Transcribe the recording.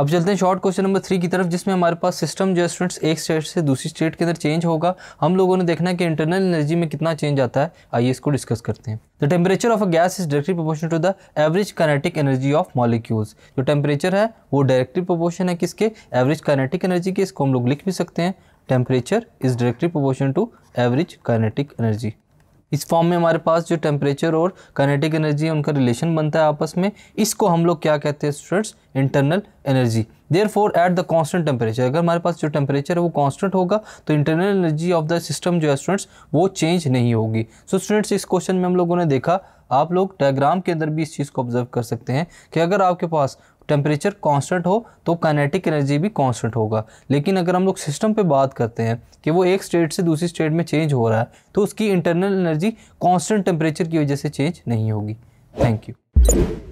अब चलते हैं शॉर्ट क्वेश्चन नंबर थ्री की तरफ जिसमें हमारे पास सिस्टम जो स्टूडेंट्स एक स्टेट से दूसरी स्टेट के अंदर चेंज होगा हम लोगों ने देखना है कि इंटरनल एनर्जी में कितना चेंज आता है आइए इसको डिस्कस करते हैं the temperature of a gas is directly proportion to the average kinetic energy of molecules जो टेम्परेचर है वो डायरेक्टली प्रोपोर्शन है किसके एवरेज कानेटिक एनर्जी के इसको हम लोग लिख भी सकते हैं temperature is directly proportion to average kinetic energy इस फॉर्म में हमारे पास जो टेम्परेचर और कनेटिक एनर्जी है उनका रिलेशन बनता है आपस में इसको हम लोग क्या कहते हैं students internal energy therefore at the constant temperature अगर हमारे पास जो टेम्परेचर है वो कॉन्स्टेंट होगा तो internal energy of the system जो है स्टूडेंट्स वो चेंज नहीं होगी सो so, स्टूडेंट्स इस क्वेश्चन में हम लोगों ने देखा आप लोग डायग्राम के अंदर भी इस चीज़ को ऑब्जर्व कर सकते हैं कि अगर आपके पास टेम्परेचर कांस्टेंट हो तो काइनेटिक एनर्जी भी कांस्टेंट होगा लेकिन अगर हम लोग सिस्टम पे बात करते हैं कि वो एक स्टेट से दूसरी स्टेट में चेंज हो रहा है तो उसकी इंटरनल एनर्जी कांस्टेंट टेम्परेचर की वजह से चेंज नहीं होगी थैंक यू